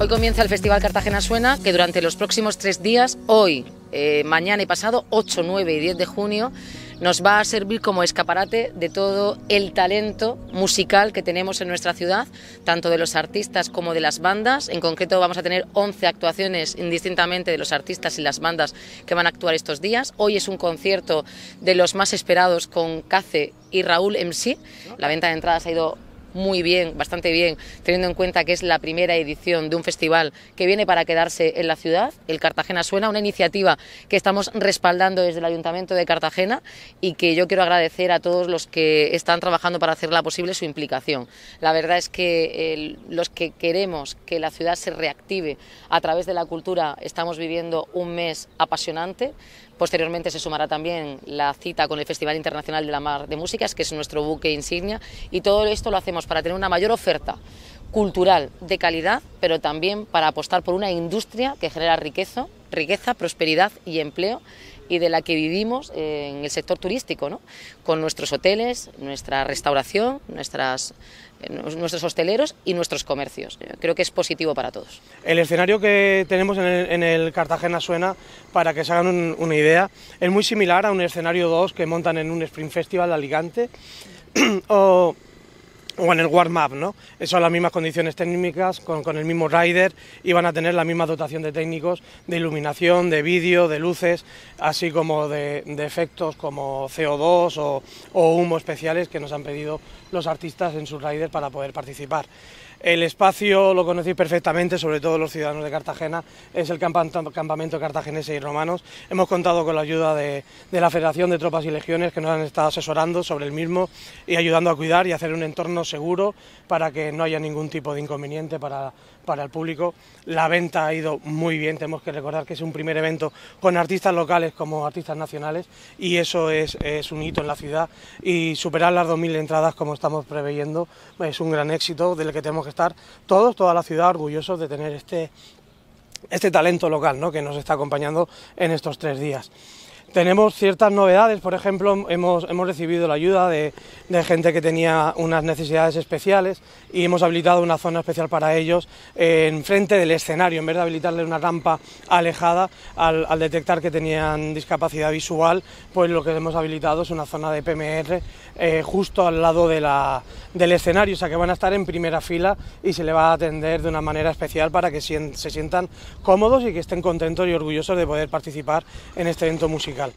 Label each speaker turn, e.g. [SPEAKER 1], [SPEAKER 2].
[SPEAKER 1] Hoy comienza el Festival Cartagena Suena, que durante los próximos tres días, hoy, eh, mañana y pasado, 8, 9 y 10 de junio, nos va a servir como escaparate de todo el talento musical que tenemos en nuestra ciudad, tanto de los artistas como de las bandas. En concreto vamos a tener 11 actuaciones indistintamente de los artistas y las bandas que van a actuar estos días. Hoy es un concierto de los más esperados con Cace y Raúl MC. La venta de entradas ha ido muy bien, bastante bien, teniendo en cuenta que es la primera edición de un festival que viene para quedarse en la ciudad, el Cartagena Suena, una iniciativa que estamos respaldando desde el Ayuntamiento de Cartagena y que yo quiero agradecer a todos los que están trabajando para hacerla posible su implicación. La verdad es que los que queremos que la ciudad se reactive a través de la cultura estamos viviendo un mes apasionante. Posteriormente se sumará también la cita con el Festival Internacional de la Mar de Músicas, que es nuestro buque insignia, y todo esto lo hacemos para tener una mayor oferta cultural de calidad, pero también para apostar por una industria que genera riqueza, riqueza, prosperidad y empleo y de la que vivimos eh, en el sector turístico, ¿no? con nuestros hoteles, nuestra restauración, eh, nuestros hosteleros y nuestros comercios. Eh, creo que es positivo para todos.
[SPEAKER 2] El escenario que tenemos en el, Cartagena Suena, para que se hagan una idea, es muy similar a un escenario 2 que montan en un Spring Festival de Alicante o o en el warm-up, ¿no? las mismas condiciones técnicas, con, el mismo rider, y van a tener la misma dotación de técnicos de iluminación, de vídeo, de luces, así como de, efectos como CO2 o, humo especiales que nos han pedido los artistas en sus rider... para poder participar. El espacio lo conocéis perfectamente, sobre todo los ciudadanos de Cartagena, es el campamento cartagenese y romanos. Hemos contado con la ayuda de la Federación de Tropas y Legiones que nos han estado asesorando sobre el mismo y ayudando a cuidar y hacer un entorno seguro para que no haya ningún tipo de inconveniente para, el público. La venta ha ido muy bien, tenemos que recordar que es un primer evento con artistas locales como artistas nacionales y eso es, un hito en la ciudad y superar las 2.000 entradas como estamos preveyendo es un gran éxito del que tenemos que estar todos, toda la ciudad orgullosos de tener este, este talento local que nos está acompañando en estos tres días. Tenemos ciertas novedades, por ejemplo, hemos, recibido la ayuda de, gente que tenía unas necesidades especiales y hemos habilitado una zona especial para ellos en frente del escenario, en vez de habilitarle una rampa alejada al, detectar que tenían discapacidad visual, pues lo que hemos habilitado es una zona de PMR eh, justo al lado de la, del escenario, o sea que van a estar en primera fila y se le va a atender de una manera especial para que se sientan cómodos y que estén contentos y orgullosos de poder participar en este evento musical.